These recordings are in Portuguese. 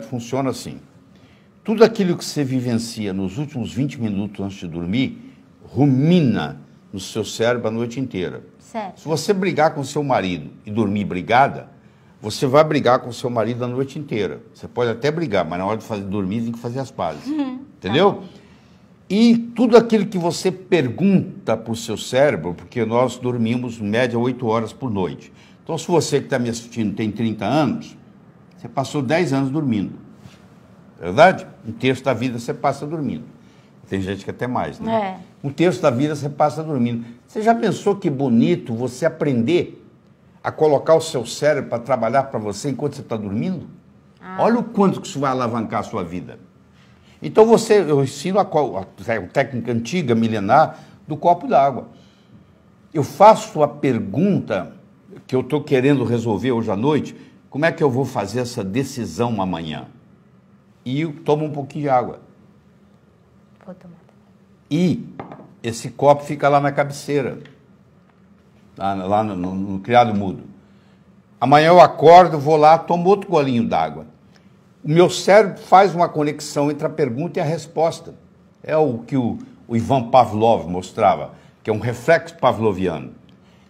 funciona assim. Tudo aquilo que você vivencia nos últimos 20 minutos antes de dormir, rumina no seu cérebro a noite inteira. Certo. Se você brigar com seu marido e dormir brigada, você vai brigar com seu marido a noite inteira. Você pode até brigar, mas na hora de fazer, dormir tem que fazer as pazes. Uhum. Entendeu? E tudo aquilo que você pergunta para o seu cérebro, porque nós dormimos, em média, 8 horas por noite. Então, se você que está me assistindo tem 30 anos, você passou 10 anos dormindo. Verdade? Um terço da vida você passa dormindo. Tem gente que é até mais, né? É. Um terço da vida você passa dormindo. Você já pensou que bonito você aprender a colocar o seu cérebro para trabalhar para você enquanto você está dormindo? Ah. Olha o quanto que isso vai alavancar a sua vida. Então você, eu ensino a, a, a técnica antiga, milenar, do copo d'água. Eu faço a pergunta que eu estou querendo resolver hoje à noite, como é que eu vou fazer essa decisão amanhã? E tomo um pouquinho de água. Vou tomar. E esse copo fica lá na cabeceira, lá, lá no, no, no criado mudo. Amanhã eu acordo, vou lá, tomo outro golinho d'água. O meu cérebro faz uma conexão entre a pergunta e a resposta. É o que o, o Ivan Pavlov mostrava, que é um reflexo pavloviano.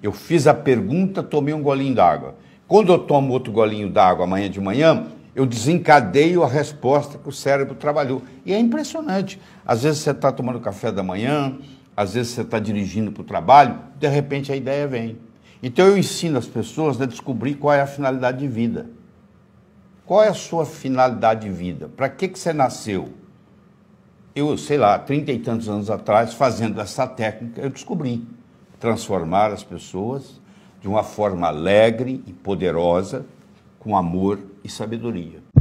Eu fiz a pergunta, tomei um golinho d'água. Quando eu tomo outro golinho d'água amanhã de manhã, eu desencadeio a resposta que o cérebro trabalhou. E é impressionante. Às vezes você está tomando café da manhã, às vezes você está dirigindo para o trabalho, de repente a ideia vem. Então eu ensino as pessoas a descobrir qual é a finalidade de vida. Qual é a sua finalidade de vida? Para que, que você nasceu? Eu, sei lá, trinta e tantos anos atrás, fazendo essa técnica, eu descobri transformar as pessoas de uma forma alegre e poderosa, com amor e sabedoria.